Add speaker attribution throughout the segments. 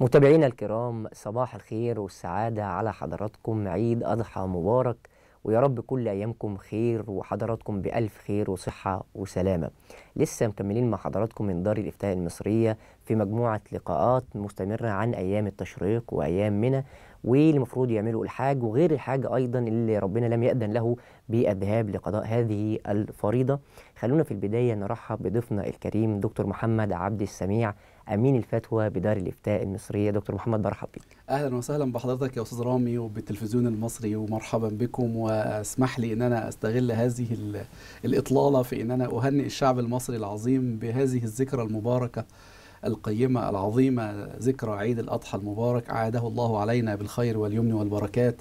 Speaker 1: متابعينا الكرام صباح الخير والسعادة على حضراتكم عيد أضحى مبارك ويا رب كل أيامكم خير وحضراتكم بألف خير وصحة وسلامة لسه مكملين مع حضراتكم من دار الإفتاء المصرية في مجموعة لقاءات مستمرة عن أيام التشريق وأيام منى والمفروض يعملوا الحاج وغير الحاج أيضا اللي ربنا لم يأذن له بالذهاب لقضاء هذه الفريضة خلونا في البداية نرحب بضيفنا الكريم دكتور محمد عبد السميع امين الفتوى بدار الافتاء المصريه دكتور محمد برحب بك
Speaker 2: اهلا وسهلا بحضرتك يا استاذ رامي وبالتلفزيون المصري ومرحبا بكم واسمح لي ان انا استغل هذه الاطلاله في ان انا اهنئ الشعب المصري العظيم بهذه الذكرى المباركه القيمة العظيمة ذكرى عيد الأضحى المبارك عاده الله علينا بالخير واليمن والبركات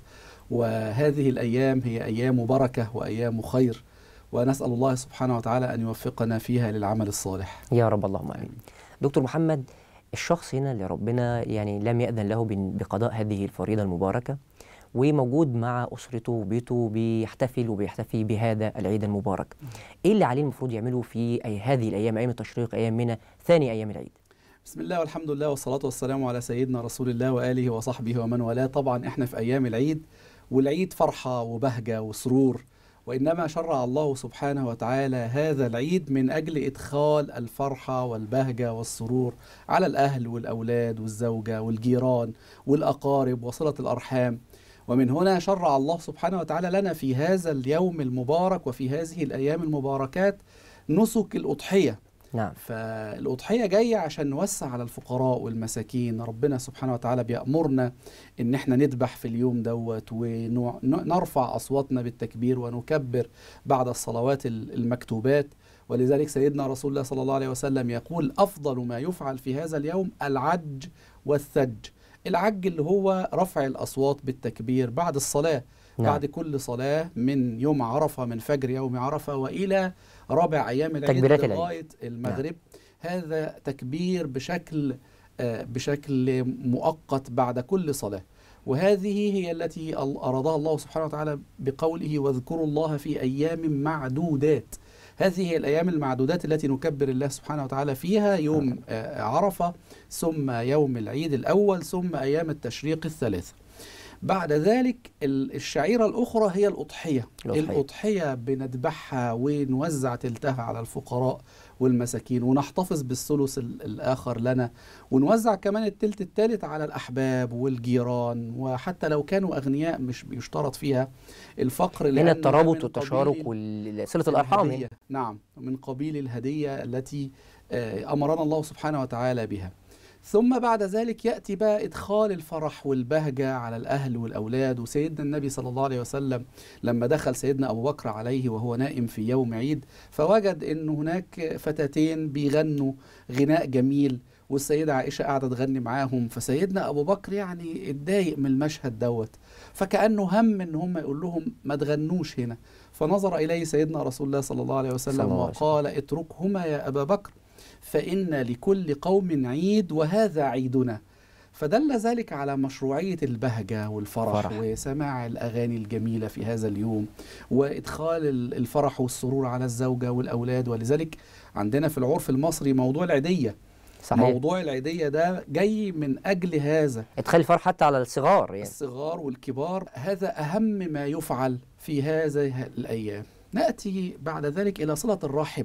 Speaker 2: وهذه الأيام هي أيام بركة وأيام خير ونسأل الله سبحانه
Speaker 1: وتعالى أن يوفقنا فيها للعمل الصالح يا رب اللهم آمين دكتور محمد الشخص هنا اللي ربنا يعني لم يأذن له بقضاء هذه الفريضة المباركة وموجود مع أسرته وبيته بيحتفل وبيحتفي بهذا العيد المبارك إيه اللي عليه المفروض يعمله في أي هذه الأيام أيام التشريق أيام منى ثاني أيام العيد بسم الله
Speaker 2: والحمد لله والصلاة والسلام على سيدنا رسول الله وآله وصحبه ومن والاه طبعا إحنا في أيام العيد والعيد فرحة وبهجة وسرور وإنما شرع الله سبحانه وتعالى هذا العيد من أجل إدخال الفرحة والبهجة والسرور على الأهل والأولاد والزوجة والجيران والأقارب وصلة الأرحام ومن هنا شرع الله سبحانه وتعالى لنا في هذا اليوم المبارك وفي هذه الأيام المباركات نسك الأضحية نعم فالأضحية جاية عشان نوسع على الفقراء والمساكين ربنا سبحانه وتعالى بيأمرنا إن إحنا نذبح في اليوم دوت ونرفع أصواتنا بالتكبير ونكبر بعد الصلوات المكتوبات ولذلك سيدنا رسول الله صلى الله عليه وسلم يقول أفضل ما يفعل في هذا اليوم العج والثج العج اللي هو رفع الأصوات بالتكبير بعد الصلاة نعم. بعد كل صلاة من يوم عرفة من فجر يوم عرفة وإلى رابع أيام العيد لغاية المغرب نعم. هذا تكبير بشكل آه، بشكل مؤقت بعد كل صلاة وهذه هي التي أرادها الله سبحانه وتعالى بقوله واذكروا الله في أيام معدودات هذه هي الأيام المعدودات التي نكبر الله سبحانه وتعالى فيها يوم نعم. آه، عرفة ثم يوم العيد الأول ثم أيام التشريق الثلاثة بعد ذلك الشعيرة الأخرى هي الأضحية الأضحية, الأضحية بنذبحها ونوزع تلتها على الفقراء والمساكين ونحتفظ بالثلث الآخر لنا ونوزع كمان التلت الثالث على الأحباب والجيران وحتى لو كانوا أغنياء مش بيشترط فيها الفقر هنا الترابط والتشارك وصلة الأرحام نعم من قبيل الهدية التي آه، أمرنا الله سبحانه وتعالى بها ثم بعد ذلك يأتي بقى إدخال الفرح والبهجة على الأهل والأولاد وسيدنا النبي صلى الله عليه وسلم لما دخل سيدنا أبو بكر عليه وهو نائم في يوم عيد فوجد أن هناك فتاتين بيغنوا غناء جميل والسيدة عائشة قاعدة تغني معاهم فسيدنا أبو بكر يعني اتضايق من المشهد دوت فكأنه هم إن هم يقول لهم ما تغنوش هنا فنظر إليه سيدنا رسول الله صلى الله عليه وسلم الله وقال اتركهما يا أبا بكر فإن لكل قوم عيد وهذا عيدنا فدل ذلك على مشروعية البهجة والفرح فرح. وسماع الأغاني الجميلة في هذا اليوم وإدخال الفرح والسرور على الزوجة والأولاد ولذلك عندنا في العرف المصري موضوع العيدية صحيح. موضوع العيدية ده جاي من أجل هذا إدخال الفرح حتى على الصغار يعني. الصغار والكبار هذا أهم ما يفعل في هذه الأيام نأتي بعد ذلك إلى صلة الرحم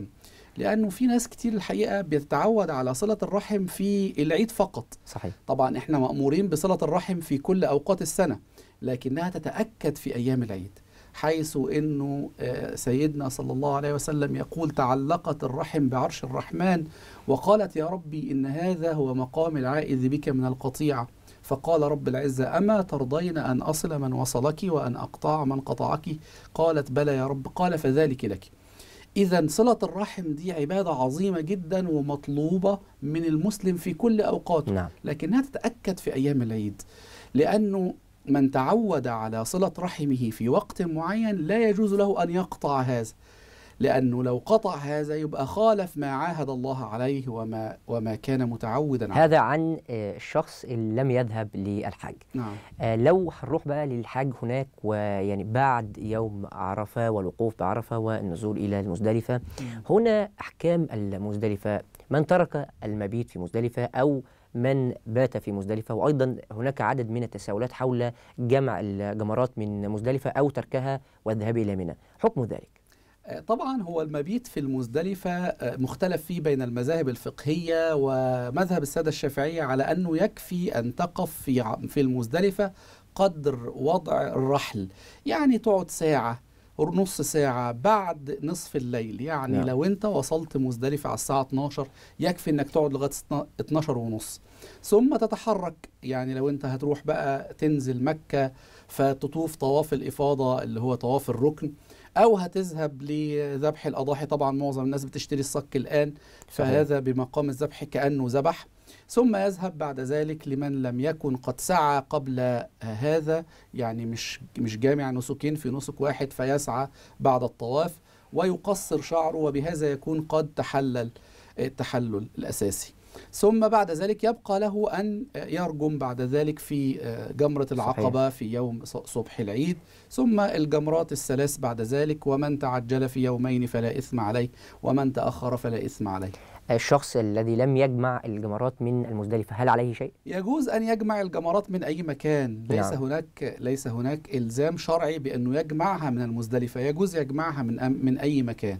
Speaker 2: لانه في ناس كتير الحقيقه بتتعود على صله الرحم في العيد فقط صحيح طبعا احنا مامورين بصله الرحم في كل اوقات السنه لكنها تتاكد في ايام العيد حيث انه آه، سيدنا صلى الله عليه وسلم يقول تعلقت الرحم بعرش الرحمن وقالت يا ربي ان هذا هو مقام العائذ بك من القطيعه فقال رب العزة أما ترضين أن أصل من وصلك وأن أقطع من قطعك قالت بلى يا رب قال فذلك لك إذا صلة الرحم دي عبادة عظيمة جدا ومطلوبة من المسلم في كل أوقاته نعم. لكنها تتأكد في أيام العيد لأنه من تعود على صلة رحمه في وقت معين لا يجوز له أن يقطع هذا لأنه لو قطع
Speaker 1: هذا يبقى خالف ما عاهد الله عليه وما وما كان متعودا عليه هذا عن آه، الشخص اللي لم يذهب للحج نعم. آه، لو هنروح بقى للحج هناك ويعني بعد يوم عرفة والوقوف بعرفة والنزول إلى المزدلفة هنا أحكام المزدلفة من ترك المبيت في مزدلفة أو من بات في مزدلفة وأيضا هناك عدد من التساؤلات حول جمع الجمرات من مزدلفة أو تركها والذهاب إلى منى حكم ذلك
Speaker 2: طبعا هو المبيت في المزدلفة آه، مختلف فيه بين المذاهب الفقهية ومذهب السادة الشافعية على أنه يكفي أن تقف في في المزدلفة قدر وضع الرحل يعني تقعد ساعة نص ساعة بعد نصف الليل يعني نعم. لو انت وصلت مزدلفة على الساعة 12 يكفي انك تقعد لغاية 12 ونص ثم تتحرك يعني لو انت هتروح بقى تنزل مكة فتطوف طواف الإفاضة اللي هو طواف الركن او هتذهب لذبح الاضاحي طبعا معظم الناس بتشتري الصك الان فهذا بمقام الذبح كانه ذبح ثم يذهب بعد ذلك لمن لم يكن قد سعى قبل هذا يعني مش مش جامع نسكين في نسك واحد فيسعى بعد الطواف ويقصر شعره وبهذا يكون قد تحلل التحلل الاساسي ثم بعد ذلك يبقى له أن يرجم بعد ذلك في آه، جمرة العقبة صحيح. في يوم صبح العيد ثم الجمرات الثلاث بعد ذلك ومن تعجل في يومين فلا إثم عليه
Speaker 1: ومن تأخر فلا إثم عليه الشخص الذي لم يجمع الجمرات من المزدلفة هل عليه شيء؟
Speaker 2: يجوز أن يجمع الجمرات من أي مكان نعم. ليس نعم. هناك ليس هناك إلزام شرعي بأنه يجمعها من المزدلفة
Speaker 1: يجوز يجمعها من من أي مكان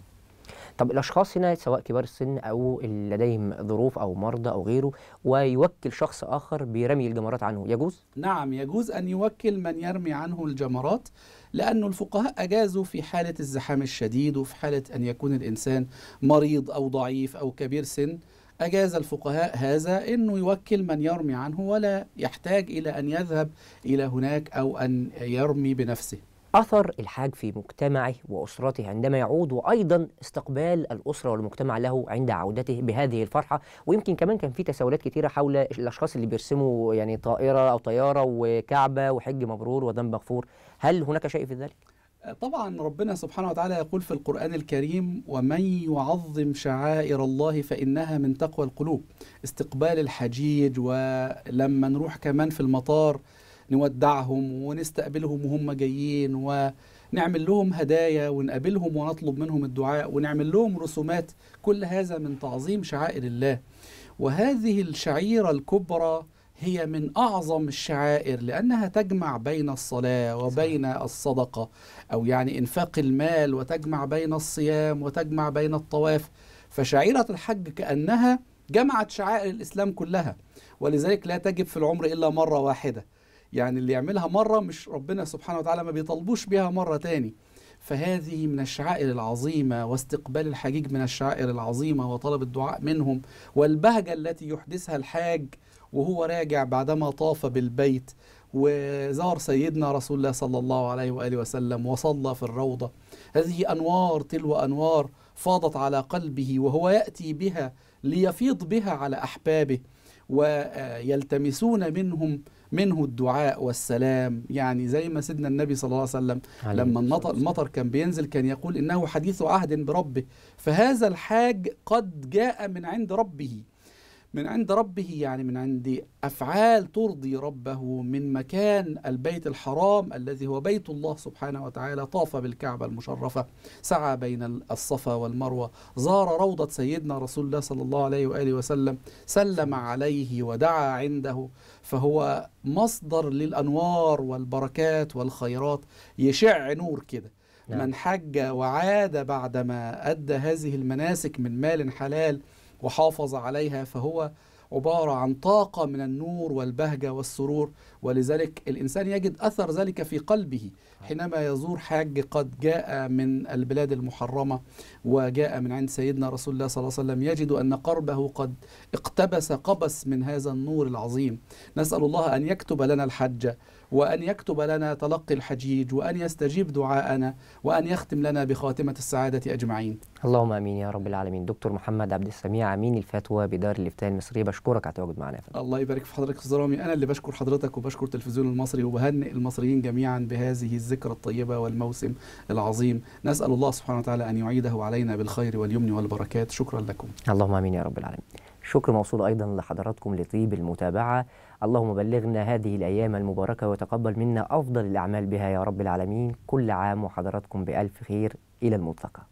Speaker 1: طب الاشخاص هنا سواء كبار السن او لديهم ظروف او مرضى او غيره ويوكل شخص اخر برمي الجمرات عنه يجوز
Speaker 2: نعم يجوز ان يوكل من يرمي عنه الجمرات لأن الفقهاء أجازوا في حالة الزحام الشديد وفي حالة أن يكون الإنسان مريض أو ضعيف أو كبير سن أجاز الفقهاء هذا أنه يوكل من يرمي عنه ولا يحتاج إلى أن يذهب إلى هناك أو أن يرمي
Speaker 1: بنفسه أثر الحاج في مجتمعه وأسرته عندما يعود وأيضا استقبال الأسرة والمجتمع له عند عودته بهذه الفرحة ويمكن كمان كان في تساؤلات كثيرة حول الأشخاص اللي بيرسموا يعني طائرة أو طيارة وكعبة وحج مبرور وذنب مغفور هل هناك شيء في ذلك؟
Speaker 2: طبعا ربنا سبحانه وتعالى يقول في القرآن الكريم ومن يعظم شعائر الله فإنها من تقوى القلوب استقبال الحجيج ولما نروح كمان في المطار نودعهم ونستقبلهم وهم جايين ونعمل لهم هدايا ونقابلهم ونطلب منهم الدعاء ونعمل لهم رسومات كل هذا من تعظيم شعائر الله وهذه الشعيرة الكبرى هي من أعظم الشعائر لأنها تجمع بين الصلاة وبين الصدقة أو يعني إنفاق المال وتجمع بين الصيام وتجمع بين الطواف فشعيرة الحج كأنها جمعت شعائر الإسلام كلها ولذلك لا تجب في العمر إلا مرة واحدة يعني اللي يعملها مرة مش ربنا سبحانه وتعالى ما بيطلبوش بها مرة تاني فهذه من الشعائر العظيمة واستقبال الحجيج من الشعائر العظيمة وطلب الدعاء منهم والبهجة التي يحدثها الحاج وهو راجع بعدما طاف بالبيت وزار سيدنا رسول الله صلى الله عليه وآله وسلم وصلى في الروضة هذه أنوار تلو أنوار فاضت على قلبه وهو يأتي بها ليفيض بها على أحبابه ويلتمسون منهم منه الدعاء والسلام يعني زي ما سيدنا النبي صلى الله عليه وسلم لما المطر, المطر كان بينزل كان يقول إنه حديث عهد بربه فهذا الحاج قد جاء من عند ربه من عند ربه يعني من عند أفعال ترضي ربه من مكان البيت الحرام الذي هو بيت الله سبحانه وتعالى طاف بالكعبة المشرفة سعى بين الصفا والمروة زار روضة سيدنا رسول الله صلى الله عليه وآله وسلم سلم عليه ودعا عنده فهو مصدر للأنوار والبركات والخيرات يشع نور كده نعم. من حج وعاد بعدما أدى هذه المناسك من مال حلال وحافظ عليها فهو عبارة عن طاقة من النور والبهجة والسرور ولذلك الإنسان يجد أثر ذلك في قلبه حينما يزور حاج قد جاء من البلاد المحرمة وجاء من عند سيدنا رسول الله صلى الله عليه وسلم يجد أن قربه قد اقتبس قبس من هذا النور العظيم نسأل الله أن يكتب لنا الحجة وأن يكتب لنا تلقي الحجيج
Speaker 1: وأن يستجيب دعاءنا وأن يختم لنا بخاتمة السعادة أجمعين اللهم أمين يا رب العالمين دكتور محمد عبد السميع أمين الفتوى بدار الإفتاء المصري بشكر بشكرك على تواجد معانا الله
Speaker 2: يبارك في حضرتك استاذ رامي انا اللي بشكر حضرتك وبشكر التلفزيون المصري وبهنئ المصريين جميعا بهذه الذكرى الطيبه والموسم العظيم نسال الله سبحانه وتعالى ان يعيده علينا بالخير واليمن
Speaker 1: والبركات شكرا لكم اللهم امين يا رب العالمين شكر موصول ايضا لحضراتكم لطيب المتابعه اللهم بلغنا هذه الايام المباركه وتقبل منا افضل الاعمال بها يا رب العالمين كل عام وحضراتكم بالف خير الى الملتقى